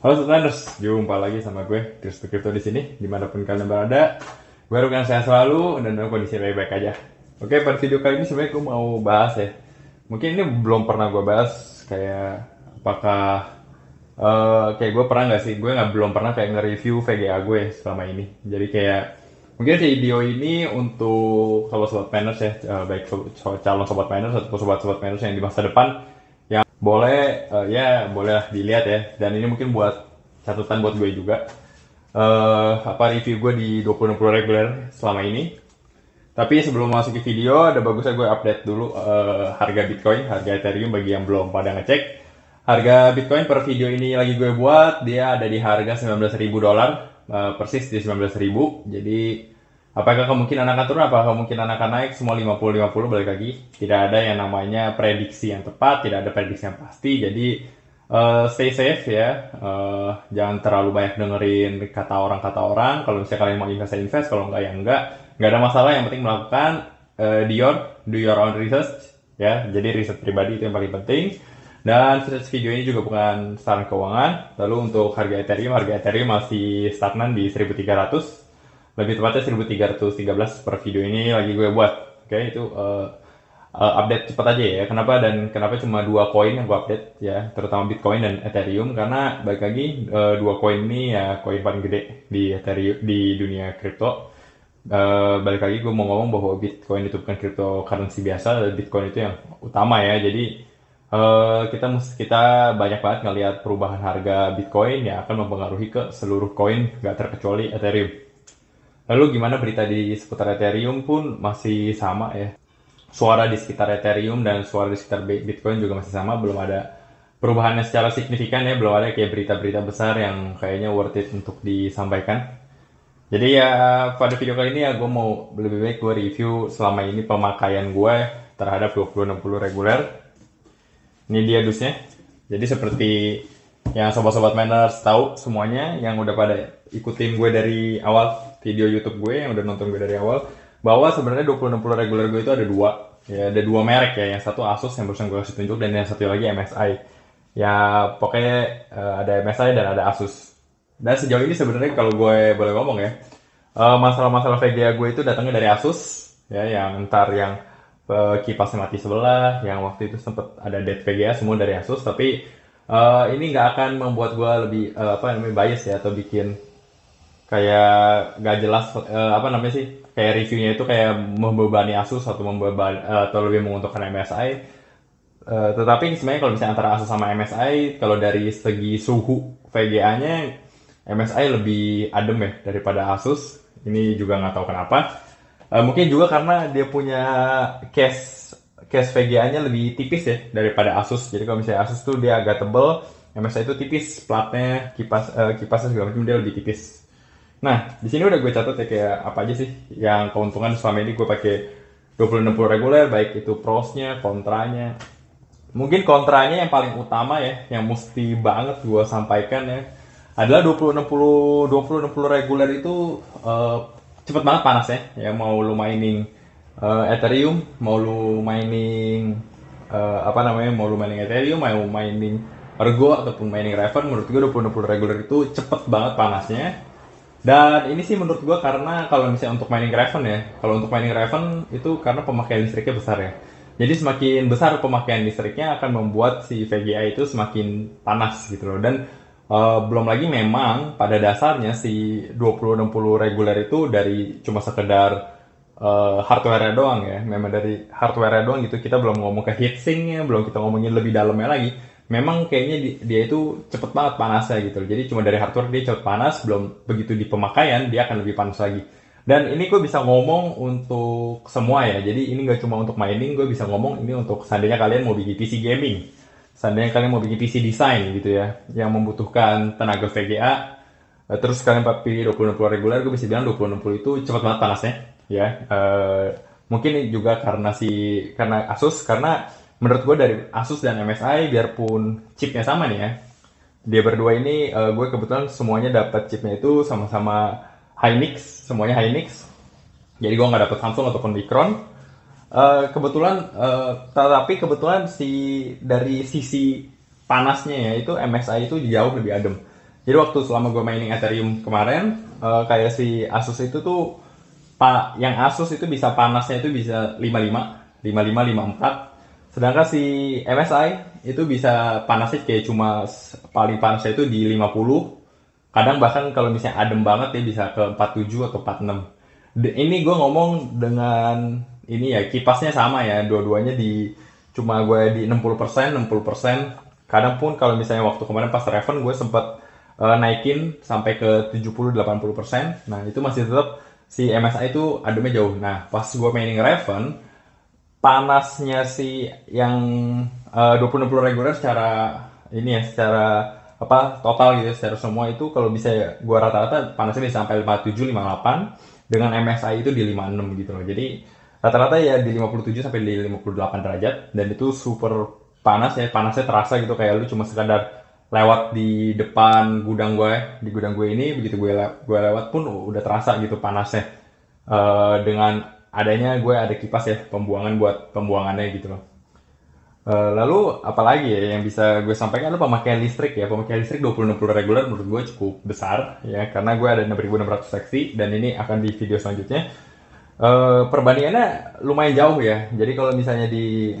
Halo Sutaners, jumpa lagi sama gue Chris Crypto di sini dimanapun kalian berada. Baru kan saya selalu dan dalam kondisi baik-baik aja. Oke, pada video kali ini sebenarnya gue mau bahas ya. Mungkin ini belum pernah gue bahas kayak apakah uh, kayak gue pernah nggak sih? Gue nggak belum pernah kayak nge-review VGA gue selama ini. Jadi kayak mungkin video ini untuk kalau sobat miners ya, eh, baik calon sobat miners atau sobat-sobat miners yang di masa depan boleh uh, ya boleh dilihat ya dan ini mungkin buat catatan buat gue juga uh, apa review gue di 2020 reguler selama ini tapi sebelum masuk ke video ada bagusnya gue update dulu uh, harga Bitcoin harga Ethereum bagi yang belum pada ngecek harga Bitcoin per video ini lagi gue buat dia ada di harga 19.000 dolar uh, persis di 19.000 jadi Apakah kemungkinan akan turun, apakah kemungkinan akan naik, semua 50-50 balik lagi. Tidak ada yang namanya prediksi yang tepat, tidak ada prediksi yang pasti, jadi uh, stay safe ya. Uh, jangan terlalu banyak dengerin kata orang-kata orang. Kalau misalnya kalian mau invest, invest. Kalau enggak, ya enggak. Enggak ada masalah. Yang penting melakukan uh, Dior, do your own research. ya. Jadi riset pribadi itu yang paling penting. Dan video ini juga bukan saran keuangan. Lalu untuk harga Ethereum, harga Ethereum masih stagnan di 1300 lebih tepatnya 1313 per video ini lagi gue buat. Oke, okay, itu uh, update cepat aja ya. Kenapa dan kenapa cuma dua koin yang gue update ya, terutama Bitcoin dan Ethereum karena baik lagi uh, dua koin ini ya koin paling gede di Ethereum di dunia kripto. Uh, balik lagi gue mau ngomong bahwa Bitcoin itu bukan cryptocurrency biasa, Bitcoin itu yang utama ya. Jadi uh, kita kita banyak banget ngelihat perubahan harga Bitcoin yang akan mempengaruhi ke seluruh koin gak terkecuali Ethereum. Lalu gimana berita di seputar Ethereum pun masih sama ya. Suara di sekitar Ethereum dan suara di sekitar Bitcoin juga masih sama, belum ada perubahannya secara signifikan ya, belum ada kayak berita-berita besar yang kayaknya worth it untuk disampaikan. Jadi ya pada video kali ini ya gue mau lebih baik gue review selama ini pemakaian gue ya, terhadap 2060 reguler. Ini dia dusnya. Jadi seperti yang sobat-sobat miners tahu semuanya yang udah pada ikutin gue dari awal video YouTube gue yang udah nonton gue dari awal bahwa sebenarnya 2060 regular gue itu ada dua ya ada dua merek ya yang satu Asus yang barusan gue kasih tunjuk dan yang satu lagi MSI ya pokoknya eh, ada MSI dan ada Asus dan sejauh ini sebenarnya kalau gue boleh ngomong ya masalah eh, masalah-masalah VGA gue itu datangnya dari Asus ya yang ntar yang uh, eh, kipasnya mati sebelah yang waktu itu sempet ada dead VGA semua dari Asus tapi uh, ini nggak akan membuat gue lebih uh, apa namanya bias ya atau bikin kayak nggak jelas uh, apa namanya sih kayak reviewnya itu kayak membebani Asus atau membebani uh, atau lebih menguntungkan MSI. Uh, eh, tetapi sebenarnya kalau misalnya antara Asus sama MSI kalau dari segi suhu VGA-nya MSI lebih adem ya daripada Asus. Ini juga nggak tahu kenapa. Uh, mungkin juga karena dia punya case case VGA-nya lebih tipis ya daripada Asus. Jadi kalau misalnya Asus tuh dia agak tebel, MSI itu tipis platnya, kipas uh, kipasnya segala macam dia lebih tipis. Nah, di sini udah gue catat ya kayak apa aja sih yang keuntungan selama ini gue pakai 2060 reguler, baik itu prosnya, kontranya. Mungkin kontranya yang paling utama ya, yang mesti banget gue sampaikan ya, adalah 2060 2060 reguler itu uh, cepet banget ya, Ya mau lu mining uh, Ethereum, mau lu mining uh, apa namanya, mau lu mining Ethereum, mau mining Ergo ataupun mining Raven, menurut gue 2060 reguler itu cepet banget panasnya dan ini sih menurut gue karena kalau misalnya untuk mining Raven ya, kalau untuk mining Raven itu karena pemakaian listriknya besar ya. Jadi semakin besar pemakaian listriknya akan membuat si VGA itu semakin panas gitu loh. Dan uh, belum lagi memang pada dasarnya si 2060 reguler itu dari cuma sekedar uh, eh, hardware doang ya. Memang dari hardware doang gitu. Kita belum ngomong ke heatsinknya, belum kita ngomongin lebih dalamnya lagi memang kayaknya dia itu cepet banget panasnya gitu jadi cuma dari hardware dia cepet panas belum begitu di pemakaian dia akan lebih panas lagi dan ini gue bisa ngomong untuk semua ya jadi ini nggak cuma untuk mining gue bisa ngomong ini untuk seandainya kalian mau bikin PC gaming seandainya kalian mau bikin PC design gitu ya yang membutuhkan tenaga VGA eh, terus kalian pilih 2060 regular, gue bisa bilang 2060 itu cepet banget panasnya ya uh, mungkin juga karena si karena Asus karena menurut gue dari Asus dan MSI biarpun chipnya sama nih ya dia berdua ini uh, eh, gue kebetulan semuanya dapat chipnya itu sama-sama Hynix semuanya Hynix jadi gue nggak dapat Samsung ataupun Micron uh, kebetulan uh, tetapi kebetulan si dari sisi panasnya ya itu MSI itu jauh lebih adem jadi waktu selama gue mainin Ethereum kemarin uh, kayak si Asus itu tuh pak yang Asus itu bisa panasnya itu bisa 55 55 54 Sedangkan si MSI itu bisa panasnya kayak cuma paling panasnya itu di 50. Kadang bahkan kalau misalnya adem banget ya bisa ke 47 atau 46. Ini gue ngomong dengan ini ya kipasnya sama ya, dua-duanya di cuma gue di 60%, 60%. Kadang pun kalau misalnya waktu kemarin pas Raven gue sempat uh, e, naikin sampai ke 70-80%. Nah, itu masih tetap si MSI itu ademnya jauh. Nah, pas gue mainin Raven, panasnya si yang eh, dua uh, 2060 reguler secara ini ya secara apa total gitu ya, secara semua itu kalau bisa gua rata-rata panasnya bisa sampai tujuh lima delapan dengan MSI itu di lima 56 gitu loh. Jadi rata-rata ya di lima puluh tujuh sampai di lima puluh delapan derajat dan itu super panas ya, panasnya terasa gitu kayak lu cuma sekadar lewat di depan gudang gue, ya, di gudang gue ini begitu gue le gue lewat pun udah terasa gitu panasnya. Uh, dengan adanya gue ada kipas ya pembuangan buat pembuangannya gitu loh eh, lalu apalagi ya yang bisa gue sampaikan adalah pemakaian listrik ya pemakaian listrik 2060 reguler menurut gue cukup besar ya karena gue ada 6600 seksi dan ini akan di video selanjutnya e, perbandingannya lumayan jauh ya jadi kalau misalnya di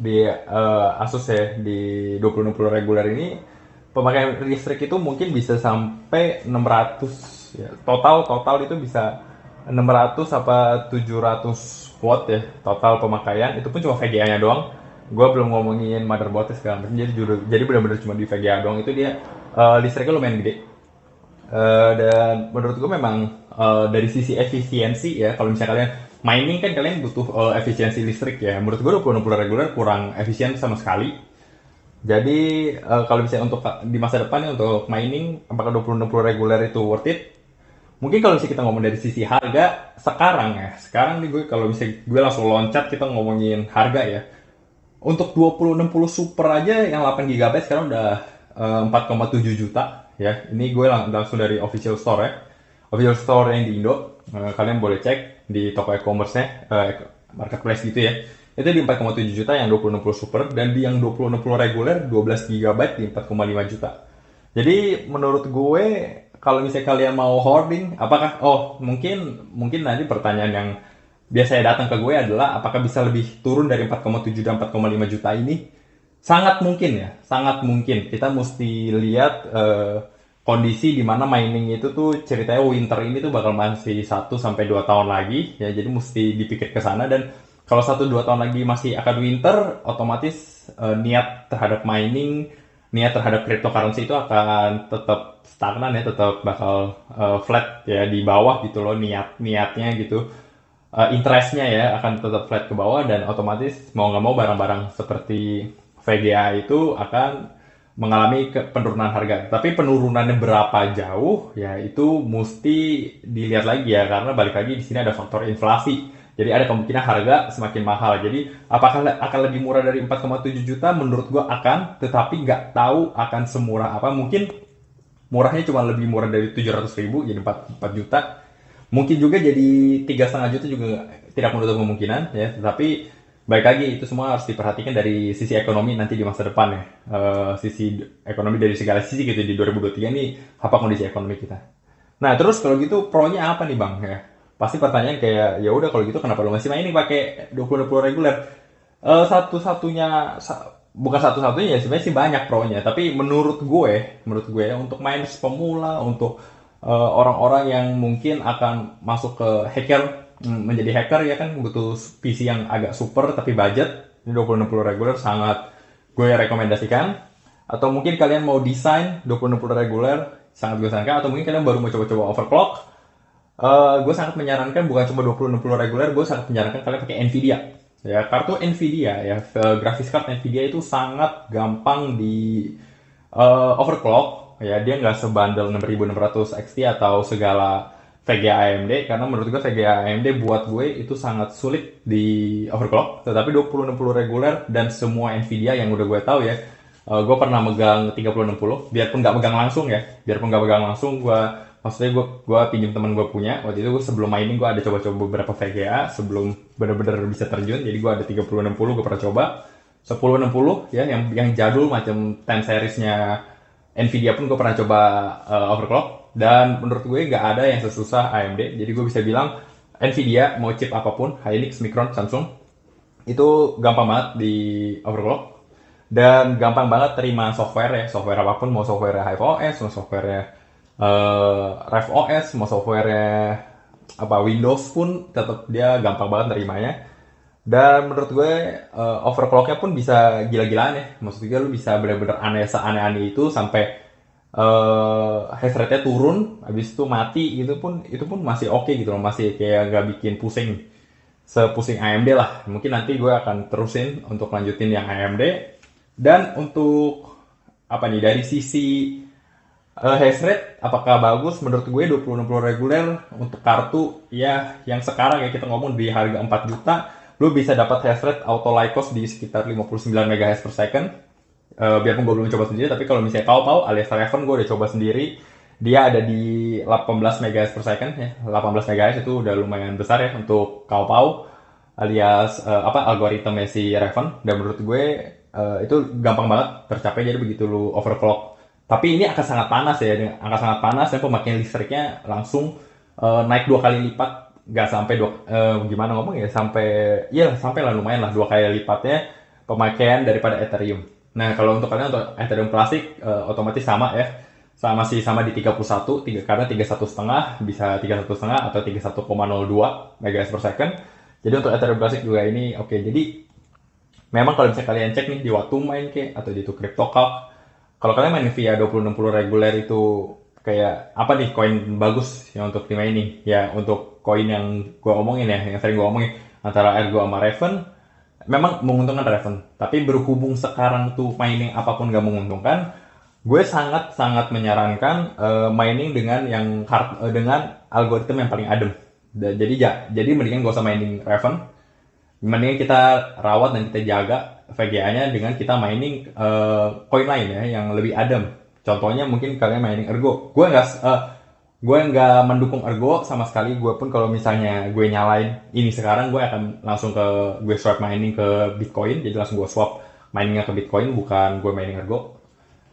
di e, Asus ya di 2060 reguler ini pemakaian listrik itu mungkin bisa sampai 600 ya. total total itu bisa 600 apa 700 watt ya total pemakaian itu pun cuma VGA nya doang gue belum ngomongin motherboard segala macam jadi jadi benar-benar cuma di VGA doang itu dia uh, listriknya lumayan gede uh, dan menurut gue memang uh, dari sisi efisiensi ya kalau misalnya kalian mining kan kalian butuh uh, efisiensi listrik ya menurut gue 20 60 reguler kurang efisien sama sekali jadi uh, kalau misalnya untuk di masa depan untuk mining apakah 20 reguler itu worth it mungkin kalau misalnya kita ngomong dari sisi harga sekarang ya sekarang nih gue kalau misalnya gue langsung loncat kita ngomongin harga ya untuk 2060 Super aja yang 8 GB sekarang udah 4,7 eh, juta ya ini gue lang langsung dari official store ya official store yang di Indo eh, kalian boleh cek di toko e-commerce-nya eh, e-, marketplace gitu ya itu di 4,7 juta yang 2060 Super dan di yang 2060 reguler 12 GB di 4,5 juta jadi menurut gue kalau misalnya kalian mau hoarding, apakah oh mungkin mungkin nanti pertanyaan yang biasanya datang ke gue adalah apakah bisa lebih turun dari 4,7 dan 4,5 juta ini? Sangat mungkin ya, sangat mungkin. Kita mesti lihat uh, kondisi di mana mining itu tuh ceritanya winter ini tuh bakal masih 1 sampai 2 tahun lagi ya. Jadi mesti dipikir ke sana dan kalau 1 2 tahun lagi masih akan winter, otomatis uh, niat terhadap mining niat terhadap cryptocurrency itu akan tetap stagnan ya tetap bakal uh, flat ya di bawah gitu loh niat niatnya gitu uh, interestnya ya akan tetap flat ke bawah dan otomatis mau nggak mau barang-barang seperti VGA itu akan mengalami penurunan harga. Tapi penurunannya berapa jauh ya itu mesti dilihat lagi ya karena balik lagi di sini ada faktor inflasi jadi ada kemungkinan harga semakin mahal. Jadi apakah akan lebih murah dari 4,7 juta? Menurut gue akan, tetapi nggak tahu akan semurah apa. Mungkin murahnya cuma lebih murah dari 700 ribu jadi 4, 4 juta. Mungkin juga jadi 3,5 juta juga tidak menutup kemungkinan ya. Tetapi baik lagi itu semua harus diperhatikan dari sisi ekonomi nanti di masa depan ya uh, sisi ekonomi dari segala sisi gitu di 2023 ini apa kondisi ekonomi kita nah terus kalau gitu pro nya apa nih bang ya pasti pertanyaan kayak ya udah kalau gitu kenapa lu masih mainin pakai 20 20 reguler uh, satu-satunya sa bukan satu-satunya ya sebenarnya sih banyak pro-nya tapi menurut gue menurut gue ya, untuk main pemula untuk eh, orang-orang uh, yang mungkin akan masuk ke hacker hmm, menjadi hacker ya kan butuh PC yang agak super tapi budget ini 20-60 reguler sangat gue rekomendasikan atau mungkin kalian mau desain 20-60 reguler sangat gue sarankan atau mungkin kalian baru mau coba-coba overclock Eh, gue sangat menyarankan bukan cuma 2060 reguler, gue sangat menyarankan kalian pakai Nvidia. Ya, kartu Nvidia ya, grafis card Nvidia itu sangat gampang di uh, overclock ya, dia nggak sebandel 6600 XT atau segala VGA AMD karena menurut gue VGA AMD buat gue itu sangat sulit di overclock, tetapi 2060 reguler dan semua Nvidia yang udah gue tahu ya, uh, eh, gue pernah megang 3060, biarpun nggak megang langsung ya, biarpun nggak megang langsung gue maksudnya gue gue pinjam teman gue punya waktu itu gue sebelum mining gue ada coba-coba beberapa VGA sebelum benar-benar bisa terjun jadi gue ada 30 60 gue pernah coba 10 60 ya yang yang jadul macam ten seriesnya Nvidia pun gue pernah coba uh, overclock dan menurut gue nggak ada yang sesusah AMD jadi gue bisa bilang Nvidia mau chip apapun Hynix Micron Samsung itu gampang banget di overclock dan gampang banget terima software ya software apapun mau software OS mau software uh, Rev OS mau softwarenya apa Windows pun tetap dia gampang banget nerimanya dan menurut gue uh, overclocknya pun bisa gila-gilaan ya maksudnya lu bisa bener-bener aneh seaneh-aneh itu sampai uh, hash rate-nya turun habis itu mati itu pun itu pun masih oke okay gitu loh masih kayak gak bikin pusing sepusing AMD lah mungkin nanti gue akan terusin untuk lanjutin yang AMD dan untuk apa nih dari sisi Uh, hash rate apakah bagus? Menurut gue 20 20-60 reguler untuk kartu ya yang sekarang ya kita ngomong di harga 4 juta lu bisa dapat hash rate auto Lycos di sekitar 59 MHz per second. Uh, biarpun gue belum coba sendiri, tapi kalau misalnya tahu tahu alias Raven gue udah coba sendiri, dia ada di 18 MHz per second ya. 18 MHz itu udah lumayan besar ya untuk kau pau alias uh, apa algoritma si Raven dan menurut gue uh, itu gampang banget tercapai jadi begitu lu overclock tapi ini akan sangat panas ya, akan sangat panas dan pemakaian listriknya langsung uh, naik dua kali lipat, nggak sampai dua, uh, gimana ngomong ya, sampai, ya sampai lah lumayan lah dua kali lipatnya pemakaian daripada Ethereum. Nah kalau untuk kalian untuk Ethereum klasik uh, eh, otomatis sama ya, sama masih sama di 31, tiga, karena 31 setengah bisa 31 setengah atau 31,02 MHz per second. Jadi untuk Ethereum klasik juga ini oke. Okay, jadi memang kalau misalnya kalian cek nih di waktu main ke atau di Crypto Cup, kalau kalian main via 2060 reguler itu kayak apa nih koin bagus yang untuk dimainin? Ya untuk koin yang gue omongin ya, yang sering gue omongin antara Ergo sama Raven, memang menguntungkan Raven. Tapi berhubung sekarang tuh mining apapun gak menguntungkan, gue sangat sangat menyarankan uh, mining dengan yang hard, uh, dengan algoritma yang paling adem. jadi ya jadi mendingan gak usah mining Raven, mendingan kita rawat dan kita jaga VGA-nya dengan kita mining uh, coin lain ya yang lebih adem. Contohnya mungkin kalian mining Ergo. Gue nggak uh, eh, gue nggak mendukung Ergo sama sekali. Gue pun kalau misalnya gue nyalain ini sekarang gue akan langsung ke gue swap mining ke Bitcoin. Jadi langsung gue swap miningnya ke Bitcoin bukan gue mining Ergo.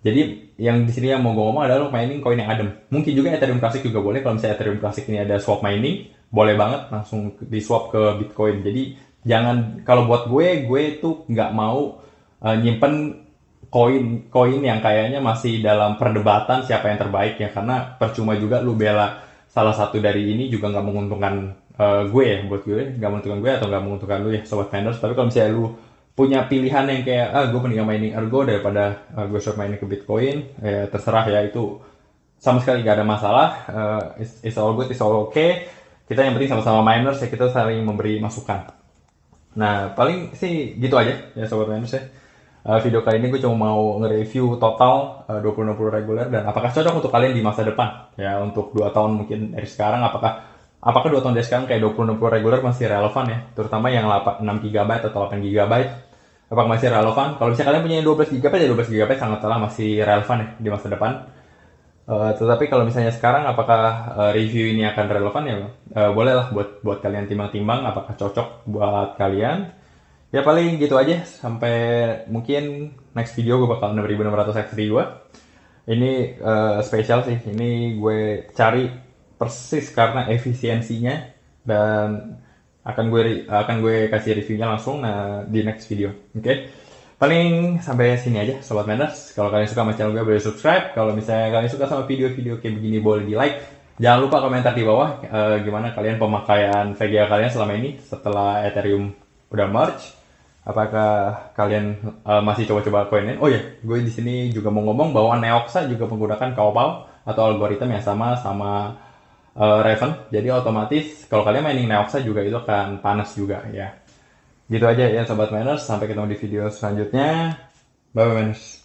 Jadi yang di sini yang mau gue ngomong adalah mining koin yang adem. Mungkin juga Ethereum Classic juga boleh kalau misalnya Ethereum Classic ini ada swap mining, boleh banget langsung di swap ke Bitcoin. Jadi jangan kalau buat gue gue tuh nggak mau uh, nyimpen koin koin yang kayaknya masih dalam perdebatan siapa yang terbaik ya karena percuma juga lu bela salah satu dari ini juga nggak menguntungkan uh, gue ya buat gue nggak menguntungkan gue atau nggak menguntungkan lu ya sobat vendors tapi kalau misalnya lu punya pilihan yang kayak ah gue mendingan mainin ergo daripada uh, gue short mainin ke bitcoin ya, terserah ya itu sama sekali gak ada masalah uh, it's, it's all good it's all okay kita yang penting sama-sama miners ya kita saling memberi masukan Nah, paling sih gitu aja ya Sobat Venus ya. Uh, video kali ini gue cuma mau nge-review total eh, uh, 20-60 reguler dan apakah cocok untuk kalian di masa depan ya untuk 2 tahun mungkin dari sekarang apakah apakah 2 tahun dari sekarang kayak 20-60 reguler masih relevan ya terutama yang 6 GB atau 8 GB apakah masih relevan kalau misalnya kalian punya yang 12 GB ya 12 GB sangat telah masih relevan ya di masa depan Uh, tetapi kalau misalnya sekarang apakah uh, review ini akan relevan ya uh, eh, bolehlah buat buat kalian timbang-timbang apakah cocok buat kalian. Ya paling gitu aja sampai mungkin next video gue bakal 6600 XT 2 Ini uh, spesial sih. Ini gue cari persis karena efisiensinya dan akan gue akan gue kasih reviewnya langsung nah, di next video. Oke. Okay? Paling sampai sini aja sobat Manners. Kalau kalian suka sama channel gue boleh subscribe. Kalau misalnya kalian suka sama video-video kayak begini boleh di like Jangan lupa komentar di bawah uh, gimana kalian pemakaian VGA kalian selama ini setelah Ethereum udah merge. Apakah kalian uh, masih coba-coba ini? Oh ya, yeah, gue di sini juga mau ngomong bahwa Neoxa juga menggunakan Kaopao atau algoritma yang sama sama uh, Raven. Jadi otomatis kalau kalian mainin Neoxa juga itu akan panas juga ya. Gitu aja ya sobat Miners, sampai ketemu di video selanjutnya. Bye bye Miners.